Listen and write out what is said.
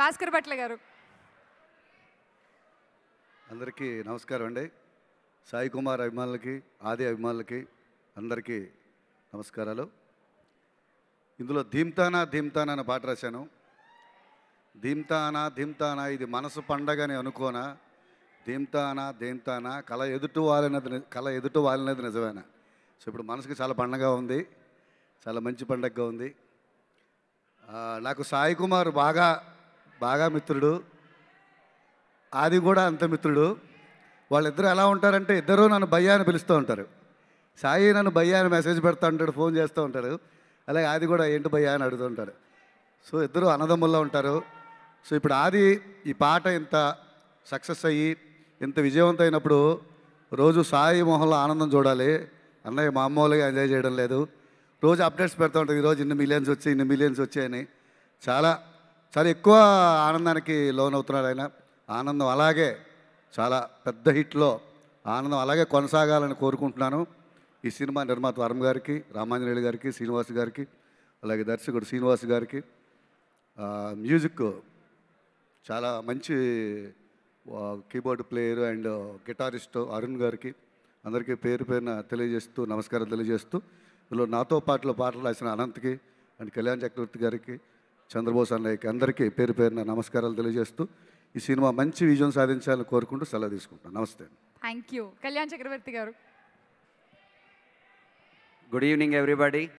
భాస్కర్ భట్ల గారు అందరికీ నమస్కారం అండి సాయి కుమార్ అభిమానులకి ఆది అభిమానులకి అందరికీ నమస్కారాలు ఇందులో ధీమ్తానా ధీమ్తానా అనే పాట రాశాను ధీమ్తానా ధీమ్తానా ఇది మనసు పండగని అనుకోనా ధీమ్తానా ధీమ్తానా కళ ఎదుటి వాళ్ళనది కళ ఎదుటి వాళ్ళనేది నిజమేనా సో ఇప్పుడు మనసుకి చాలా పండగ ఉంది చాలా మంచి పండగగా ఉంది నాకు సాయి కుమార్ బాగా బాగా మిత్రుడు ఆది కూడా అంత మిత్రుడు వాళ్ళిద్దరూ ఎలా ఉంటారంటే ఇద్దరూ నన్ను భయ్యా అని పిలుస్తూ ఉంటారు సాయి నన్ను భయ్యా అని మెసేజ్ పెడతా ఉంటాడు ఫోన్ చేస్తూ ఉంటారు అలాగే ఆది కూడా ఏంటి భయ్యా అని అడుగుతూ ఉంటారు సో ఇద్దరు అన్నదమ్ముల్లో ఉంటారు సో ఇప్పుడు ఆది ఈ పాట ఇంత సక్సెస్ అయ్యి ఇంత విజయవంతం అయినప్పుడు రోజు సాయి మొహంలో ఆనందం చూడాలి అన్నయ్య మా మామూలుగా ఎంజాయ్ చేయడం లేదు రోజు అప్డేట్స్ పెడతా ఉంటుంది ఈరోజు ఇన్ని మిలియన్స్ వచ్చాయి ఇన్ని మిలియన్స్ వచ్చాయని చాలా చాలా ఎక్కువ ఆనందానికి లోనవుతున్నాడు ఆయన ఆనందం అలాగే చాలా పెద్ద హిట్లో ఆనందం అలాగే కొనసాగాలని కోరుకుంటున్నాను ఈ సినిమా నిర్మాత వరం గారికి రామాంజనేయులు గారికి శ్రీనివాస్ గారికి అలాగే దర్శకుడు శ్రీనివాస్ గారికి మ్యూజిక్ చాలా మంచి keyboard player and guitarist Arun గారికి అందరికీ పేరు పేరున తెలియజేస్తూ నమస్కారం తెలియజేస్తూ ఇందులో నాతో పాటలు పాటలు రాసిన అనంత్కి అండ్ కళ్యాణ్ చక్రవర్తి గారికి చంద్రబోస్ అన్నయ్యకి అందరికీ పేరు పేరున నమస్కారాలు తెలియజేస్తూ ఈ సినిమా మంచి విజయం సాధించాలని కోరుకుంటూ సలహా తీసుకుంటాను నమస్తే థ్యాంక్ యూ కళ్యాణ్ చక్రవర్తి గారు గుడ్ ఈవినింగ్ ఎవ్రీబడి